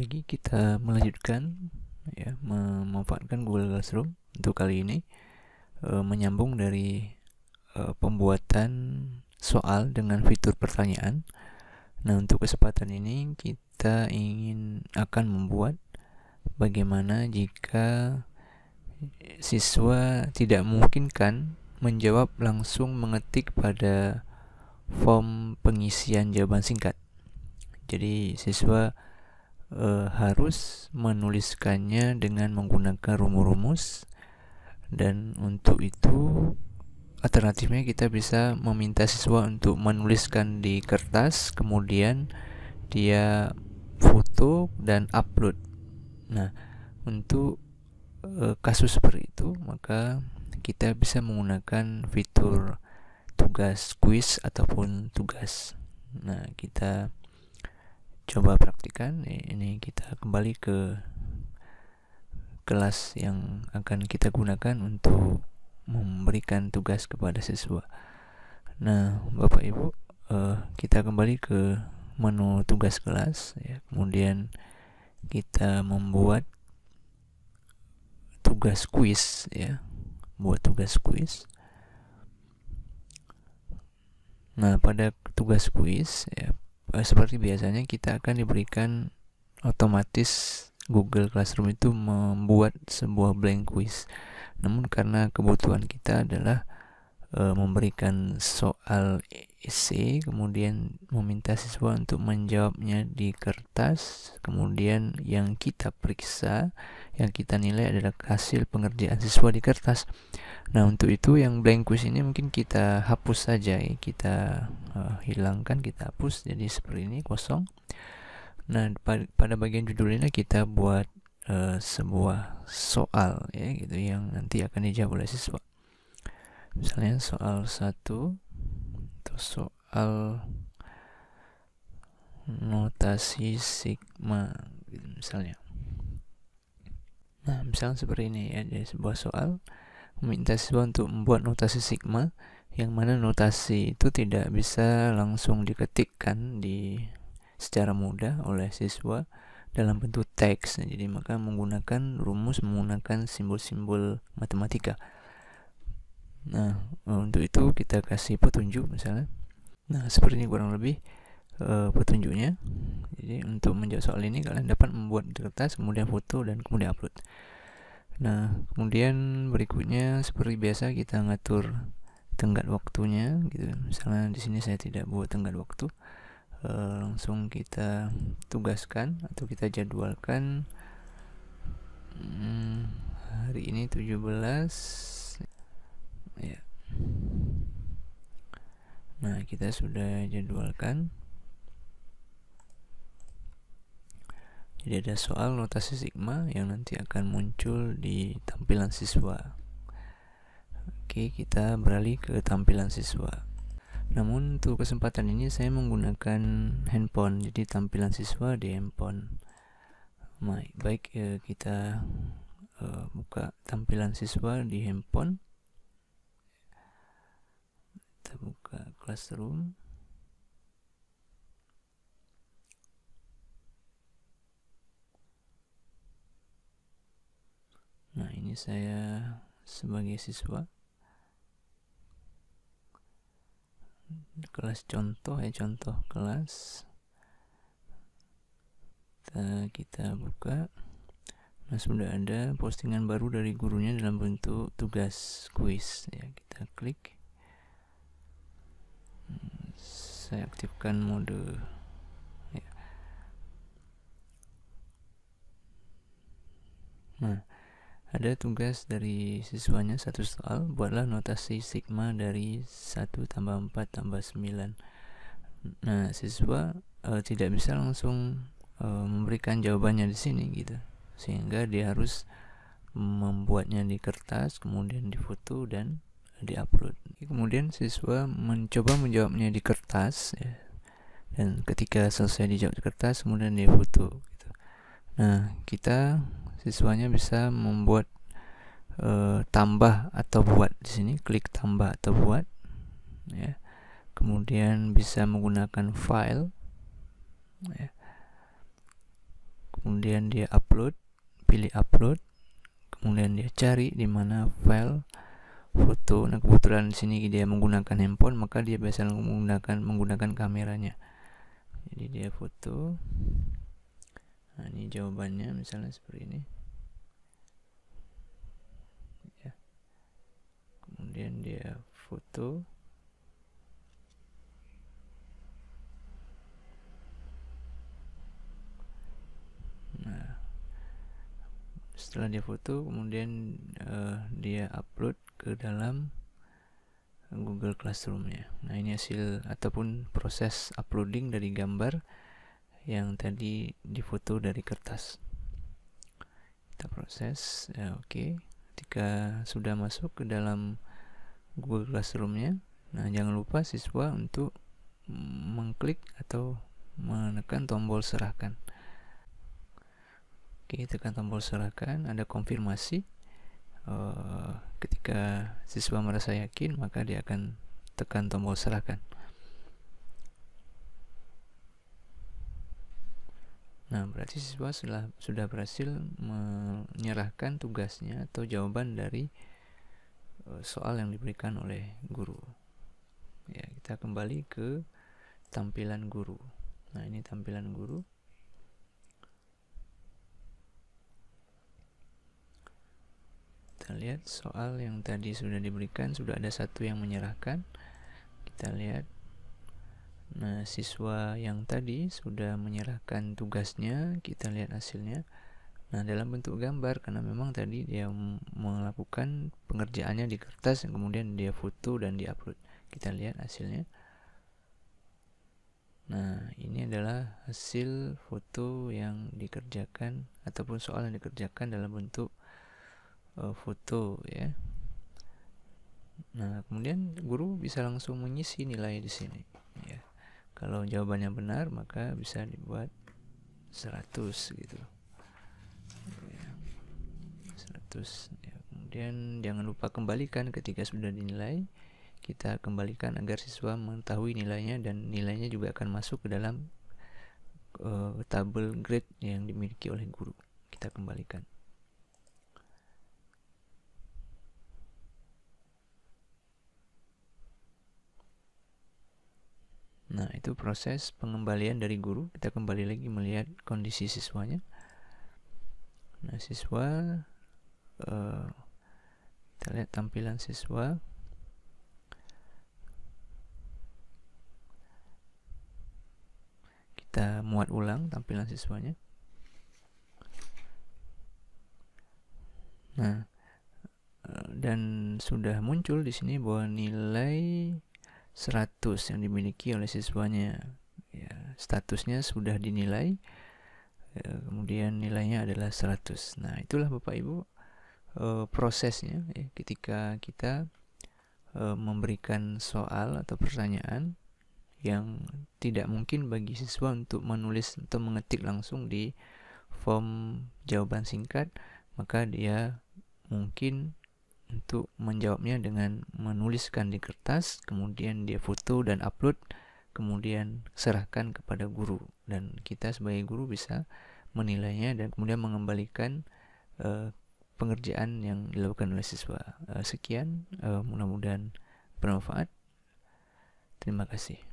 lagi kita melanjutkan ya memanfaatkan Google Classroom untuk kali ini e, menyambung dari e, pembuatan soal dengan fitur pertanyaan. Nah untuk kesempatan ini kita ingin akan membuat bagaimana jika siswa tidak memungkinkan menjawab langsung mengetik pada form pengisian jawaban singkat. Jadi siswa e, harus menuliskannya dengan menggunakan rumus-rumus dan untuk itu alternatifnya kita bisa meminta siswa untuk menuliskan di kertas kemudian dia foto dan upload nah untuk e, kasus seperti itu maka kita bisa menggunakan fitur tugas quiz ataupun tugas nah kita coba praktikan ini kita kembali ke kelas yang akan kita gunakan untuk memberikan tugas kepada siswa nah bapak ibu uh, kita kembali ke menu tugas kelas ya kemudian kita membuat tugas quiz, ya buat tugas quiz. Nah, pada tugas quiz, ya, Eh, seperti biasanya kita akan diberikan otomatis Google Classroom itu membuat sebuah blank quiz. Namun karena kebutuhan kita adalah e, memberikan soal isi, e kemudian meminta siswa untuk menjawabnya di kertas, kemudian yang kita periksa, yang kita nilai adalah hasil pengerjaan siswa di kertas. Nah, untuk itu yang blank quiz ini mungkin kita hapus saja ya, kita uh, hilangkan, kita hapus jadi seperti ini kosong. Nah, pada bagian judulnya kita buat uh, sebuah soal ya gitu yang nanti akan dijawab oleh siswa misalnya soal satu atau soal notasi sigma gitu misalnya nah misalnya seperti ini ya jadi sebuah soal meminta siswa untuk membuat notasi sigma yang mana notasi itu tidak bisa langsung diketikkan di secara mudah oleh siswa dalam bentuk teks. Nah, jadi maka menggunakan rumus menggunakan simbol-simbol matematika. Nah, untuk itu kita kasih petunjuk misalnya. Nah, seperti ini kurang lebih e, petunjuknya. Jadi, untuk menjawab soal ini kalian dapat membuat di kertas, kemudian foto dan kemudian upload. Nah, kemudian berikutnya seperti biasa kita ngatur tenggat waktunya gitu. Misalnya di sini saya tidak buat tenggat waktu. E, langsung kita tugaskan atau kita jadwalkan hmm, hari ini 17 ya nah kita sudah jadwalkan jadi ada soal notasi sigma yang nanti akan muncul di tampilan siswa oke kita beralih ke tampilan siswa namun untuk kesempatan ini saya menggunakan handphone jadi tampilan siswa di handphone baik, baik eh, kita eh, buka tampilan siswa di handphone kita buka classroom nah ini saya sebagai siswa kelas contoh ya contoh kelas kita, kita buka nah sudah ada postingan baru dari gurunya dalam bentuk tugas kuis ya kita klik saya aktifkan mode ya. nah ada tugas dari siswanya satu soal buatlah notasi sigma dari 1 tambah 4 tambah 9 nah siswa e, tidak bisa langsung e, memberikan jawabannya di sini gitu sehingga dia harus membuatnya di kertas kemudian di foto dan diupload. Kemudian siswa mencoba menjawabnya di kertas ya. Dan ketika selesai dijawab di kertas kemudian dia foto gitu. Nah, kita siswanya bisa membuat e, tambah atau buat di sini klik tambah atau buat ya. Kemudian bisa menggunakan file ya. Kemudian dia upload, pilih upload, kemudian dia cari di mana file foto nah kebetulan di sini dia menggunakan handphone maka dia biasa menggunakan menggunakan kameranya jadi dia foto nah ini jawabannya misalnya seperti ini ya kemudian dia foto setelah dia foto kemudian uh, dia upload ke dalam Google Classroom-nya. Nah, ini hasil ataupun proses uploading dari gambar yang tadi difoto dari kertas. Kita proses, ya, oke. Okay. Ketika sudah masuk ke dalam Google Classroom-nya, nah jangan lupa siswa untuk mengklik atau menekan tombol serahkan. Oke, tekan tombol serahkan, Ada konfirmasi. Uh, ketika siswa merasa yakin, maka dia akan tekan tombol serahkan. Nah, berarti siswa sudah, sudah berhasil menyerahkan tugasnya atau jawaban dari uh, soal yang diberikan oleh guru. Ya, kita kembali ke tampilan guru. Nah, ini tampilan guru. kita lihat soal yang tadi sudah diberikan sudah ada satu yang menyerahkan kita lihat nah siswa yang tadi sudah menyerahkan tugasnya kita lihat hasilnya nah dalam bentuk gambar karena memang tadi dia melakukan pengerjaannya di kertas yang kemudian dia foto dan diupload kita lihat hasilnya Nah, ini adalah hasil foto yang dikerjakan ataupun soal yang dikerjakan dalam bentuk Eh, foto ya. Nah, kemudian guru bisa langsung mengisi nilai di sini ya. Kalau jawabannya benar maka bisa dibuat 100 gitu. 100 ya. Kemudian jangan lupa kembalikan ketika sudah dinilai kita kembalikan agar siswa mengetahui nilainya dan nilainya juga akan masuk ke dalam uh, tabel grade yang dimiliki oleh guru. Kita kembalikan. Nah, itu proses pengembalian dari guru. Kita kembali lagi melihat kondisi siswanya. Nah, siswa uh, kita lihat tampilan siswa. Kita muat ulang tampilan siswanya. Nah, eh, dan sudah muncul di sini bahwa nilai 100 yang dimiliki oleh siswanya. Ya, statusnya sudah dinilai, ya, kemudian nilainya adalah 100. Nah, itulah Bapak Ibu e, prosesnya ya, ketika kita e, memberikan soal atau pertanyaan yang tidak mungkin bagi siswa untuk menulis atau mengetik langsung di form jawaban singkat, maka dia mungkin untuk menjawabnya dengan menuliskan di kertas, kemudian dia foto dan upload, kemudian serahkan kepada guru dan kita sebagai guru bisa menilainya dan kemudian mengembalikan uh, pengerjaan yang dilakukan oleh siswa. Uh, sekian, uh, mudah-mudahan bermanfaat. Terima kasih.